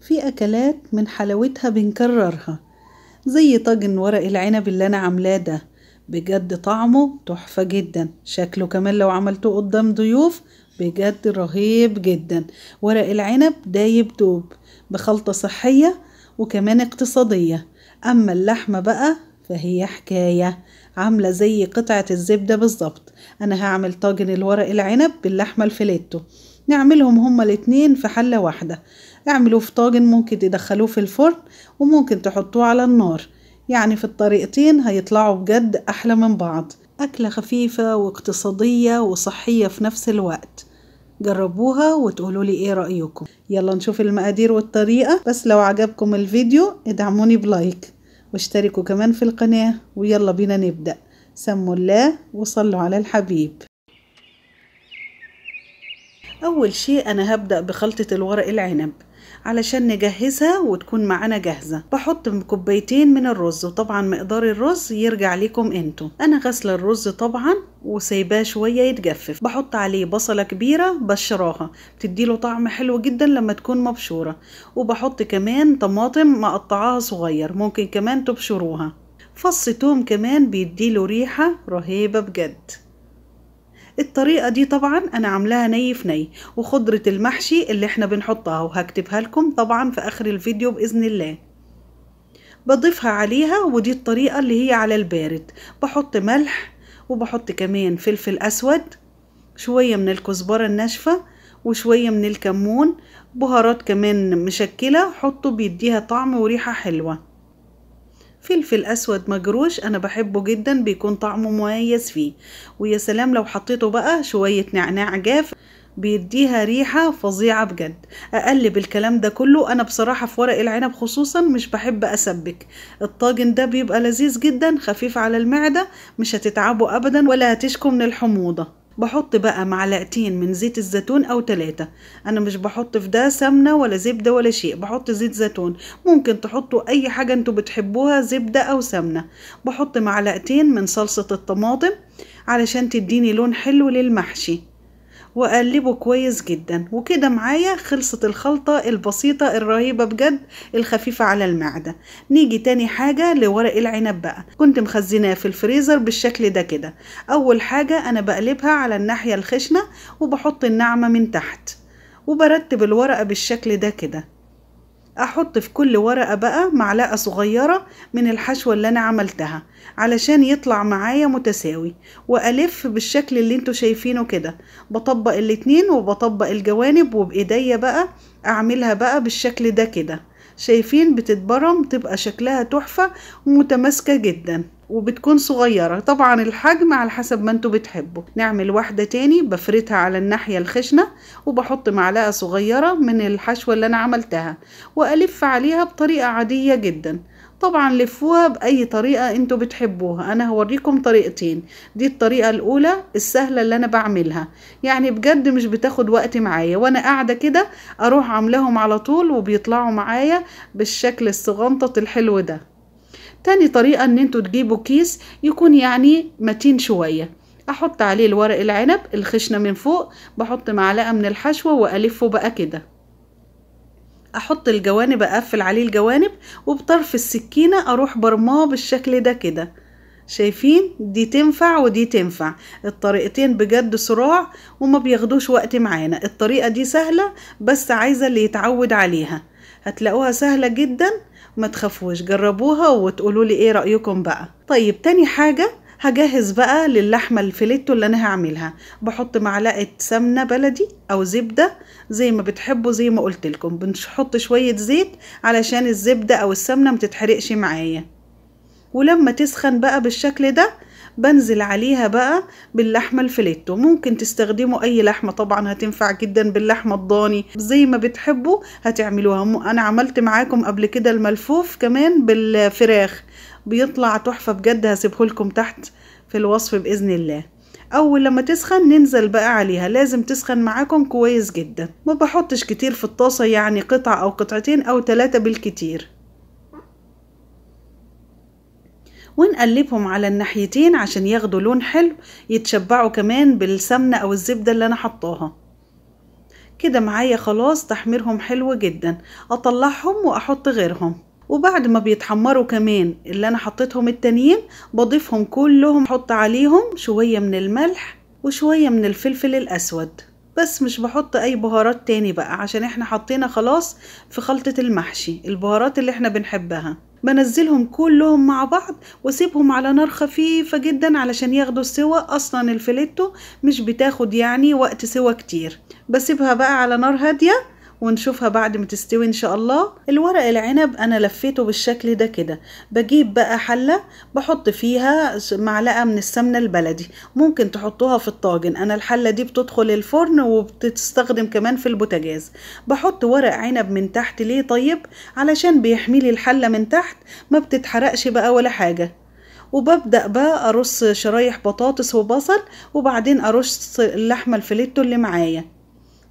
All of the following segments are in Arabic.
في أكلات من حلاوتها بنكررها زي طاجن ورق العنب اللي أنا عاملاه ده بجد طعمه تحفة جدا شكله كمان لو عملته قدام ضيوف بجد رهيب جدا ورق العنب دايب دوب بخلطة صحية وكمان اقتصادية أما اللحمة بقى فهي حكاية عاملة زي قطعة الزبدة بالظبط أنا هعمل طاجن الورق العنب باللحمة الفليتو نعملهم هما الاتنين في حلة واحدة اعملوه في طاجن ممكن تدخلوه في الفرن وممكن تحطوه على النار يعني في الطريقتين هيطلعوا بجد أحلى من بعض أكلة خفيفة واقتصادية وصحية في نفس الوقت جربوها وتقولوا لي ايه رأيكم يلا نشوف المقادير والطريقة بس لو عجبكم الفيديو ادعموني بلايك واشتركوا كمان في القناة ويلا بينا نبدأ سموا الله وصلوا على الحبيب أول شيء أنا هبدأ بخلطة الورق العنب علشان نجهزها وتكون معانا جاهزة بحط كوبايتين من الرز وطبعا مقدار الرز يرجع ليكم انتوا انا غسلة الرز طبعا وسايباه شوية يتجفف بحط عليه بصلة كبيرة بشراها بتديله طعم حلو جدا لما تكون مبشورة وبحط كمان طماطم مقطعاها صغير ممكن كمان تبشروها فص توم كمان بيديله ريحة رهيبة بجد الطريقة دي طبعا أنا عاملاها ني في ني وخضرة المحشي اللي احنا بنحطها وهكتبها لكم طبعا في آخر الفيديو بإذن الله بضيفها عليها ودي الطريقة اللي هي على البارد بحط ملح وبحط كمان فلفل أسود شوية من الكزبرة الناشفة وشوية من الكمون بهارات كمان مشكلة حطه بيديها طعم وريحة حلوة فلفل اسود مجروش انا بحبه جدا بيكون طعمه مميز فيه ويا سلام لو حطيته بقى شويه نعناع جاف بيديها ريحة فظيعة بجد أقلب الكلام ده كله أنا بصراحة في ورق العنب خصوصا مش بحب أسبك الطاجن ده بيبقى لذيذ جدا خفيف على المعدة مش هتتعبوا أبدا ولا هتشكوا من الحموضة بحط بقى معلقتين من زيت الزيتون او ثلاثة انا مش بحط في ده سمنة ولا زبدة ولا شيء بحط زيت زيتون ممكن تحطوا اي حاجة انتوا بتحبوها زبدة او سمنة بحط معلقتين من صلصة الطماطم علشان تديني لون حلو للمحشي واقلبه كويس جدا وكده معايا خلصت الخلطة البسيطة الرهيبة بجد الخفيفة على المعدة نيجي تاني حاجة لورق العنب بقى كنت مخزناه في الفريزر بالشكل ده كده اول حاجة انا بقلبها على الناحية الخشنة وبحط الناعمة من تحت وبرتب الورقة بالشكل ده كده احط في كل ورقة بقى معلقة صغيرة من الحشوة اللي انا عملتها علشان يطلع معايا متساوي والف بالشكل اللي انتوا شايفينه كده بطبق الاتنين وبطبق الجوانب وبايديا بقى اعملها بقى بالشكل ده كده شايفين بتتبرم تبقى شكلها تحفة ومتماسكة جداً وبتكون صغيرة طبعا الحجم على حسب ما انتوا بتحبوا نعمل واحدة تاني بفردها على الناحية الخشنة وبحط معلقة صغيرة من الحشوة اللي انا عملتها والف عليها بطريقة عادية جدا طبعا لفوها باي طريقه انتوا بتحبوها انا هوريكم طريقتين دي الطريقه الاولى السهله اللي انا بعملها يعني بجد مش بتاخد وقت معايا وانا قاعده كده اروح عاملاهم على طول وبيطلعوا معايا بالشكل الصغنطط الحلو ده تاني طريقة ان انتوا تجيبوا كيس يكون يعني متين شوية احط عليه الورق العنب الخشنة من فوق بحط معلقة من الحشوة والفه بقى كده احط الجوانب اقفل عليه الجوانب وبطرف السكينة اروح برماه بالشكل ده كده شايفين دي تنفع ودي تنفع الطريقتين بجد صراع وما بياخدوش وقت معانا الطريقة دي سهلة بس عايزة اللي يتعود عليها هتلاقوها سهلة جدا ما تخافوش جربوها وتقولوا لي ايه رايكم بقى طيب تاني حاجه هجهز بقى للحمة الفليتو اللي أنا هعملها بحط معلقة سمنة بلدي أو زبدة زي ما بتحبوا زي ما قلت لكم بنحط شوية زيت علشان الزبدة أو السمنة متتحرقش معايا ولما تسخن بقى بالشكل ده بنزل عليها بقى باللحمة الفليتو ممكن تستخدموا اي لحمة طبعا هتنفع جدا باللحمة الضاني زي ما بتحبوا هتعملوها انا عملت معاكم قبل كده الملفوف كمان بالفراخ بيطلع تحفة بجد هسيبه لكم تحت في الوصف بإذن الله اول لما تسخن ننزل بقى عليها لازم تسخن معاكم كويس جدا ما بحطش كتير في الطاسة يعني قطعة او قطعتين او ثلاثة بالكتير ونقلبهم على الناحيتين عشان ياخدوا لون حلو يتشبعوا كمان بالسمنة أو الزبدة اللي أنا حطاها كده معايا خلاص تحميرهم حلو جدا أطلعهم وأحط غيرهم وبعد ما بيتحمروا كمان اللي أنا حطيتهم التانيين بضيفهم كلهم أحط عليهم شوية من الملح وشوية من الفلفل الأسود بس مش بحط اي بهارات تاني بقى عشان احنا حطينا خلاص في خلطة المحشي البهارات اللي احنا بنحبها بنزلهم كلهم مع بعض واسيبهم على نار خفيفه جدا علشان ياخدوا السوا اصلا الفليتو مش بتاخد يعني وقت سوا كتير بسيبها بقى على نار هاديه ونشوفها بعد ما تستوي ان شاء الله الورق العنب انا لفيته بالشكل ده كده بجيب بقى حله بحط فيها معلقه من السمنه البلدي ممكن تحطوها في الطاجن انا الحله دي بتدخل الفرن وبتستخدم كمان في البوتاجاز بحط ورق عنب من تحت ليه طيب علشان بيحميلي الحله من تحت ما بتتحرقش بقى ولا حاجه وببدأ بقى أرص شرايح بطاطس وبصل وبعدين أرص اللحمة الفليتو اللي معايا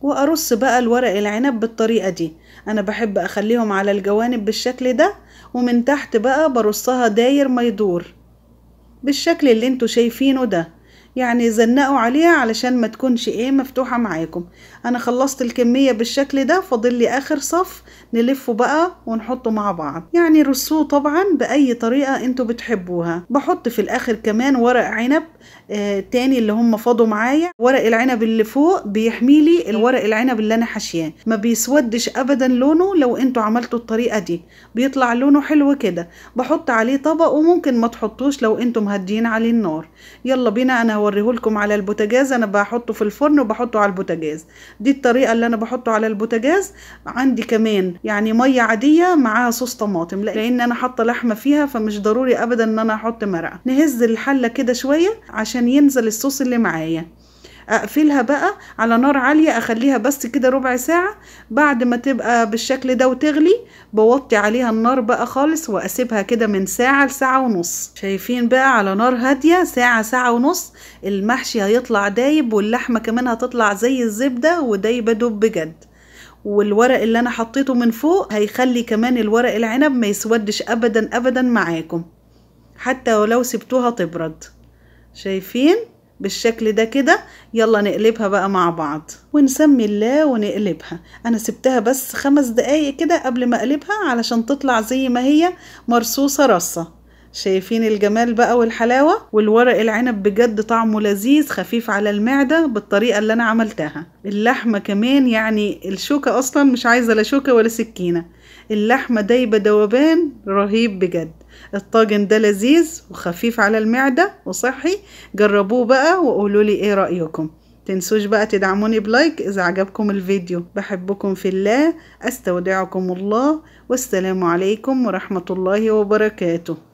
وأرص بقى الورق العنب بالطريقة دي أنا بحب أخليهم على الجوانب بالشكل ده ومن تحت بقى برصها داير ما يدور بالشكل اللي انتوا شايفينه ده يعني زنقوا عليها علشان ما تكونش ايه مفتوحة معاكم انا خلصت الكمية بالشكل ده فاضل لي اخر صف نلفه بقى ونحطه مع بعض يعني رصوه طبعا باي طريقة انتوا بتحبوها بحط في الاخر كمان ورق عنب آه تاني اللي هم فاضوا معايا ورق العنب اللي فوق بيحمي لي الورق العنب اللي انا حشياه ما بيسودش ابدا لونه لو انتوا عملتوا الطريقة دي بيطلع لونه حلو كده بحط عليه طبق وممكن ما تحطوش لو انتوا مهديين عليه النار يلا بينا انا هوريه لكم على البوتاجاز انا بحطه في الفرن وبحطه على البوتاجاز دي الطريقه اللي انا بحطه على البوتاجاز عندي كمان يعني ميه عاديه معاها صوص طماطم لان انا حاطه لحمه فيها فمش ضروري ابدا ان انا احط مرقه نهز الحله كده شويه عشان ينزل الصوص اللي معايا اقفلها بقى على نار عالية اخليها بس كده ربع ساعة بعد ما تبقى بالشكل ده وتغلي بوطي عليها النار بقى خالص واسيبها كده من ساعة لساعة ونص شايفين بقى على نار هادية ساعة ساعة ونص المحشي هيطلع دايب واللحمة كمان هتطلع زي الزبدة ودايبة دوب بجد والورق اللي انا حطيته من فوق هيخلي كمان الورق العنب ما يسودش ابدا ابدا معاكم حتى ولو سبتوها تبرد شايفين بالشكل ده كده يلا نقلبها بقى مع بعض ونسمي الله ونقلبها انا سبتها بس خمس دقايق كده قبل ما اقلبها علشان تطلع زي ما هي مرصوصة رصة شايفين الجمال بقى والحلاوة والورق العنب بجد طعمه لذيذ خفيف على المعدة بالطريقة اللي أنا عملتها اللحمة كمان يعني الشوكة أصلا مش عايزة لا شوكة ولا سكينة اللحمة دايبة دوبان رهيب بجد الطاجن ده لذيذ وخفيف على المعدة وصحي جربوه بقى وقولوا لي ايه رأيكم تنسوش بقى تدعموني بلايك اذا عجبكم الفيديو بحبكم في الله استودعكم الله والسلام عليكم ورحمة الله وبركاته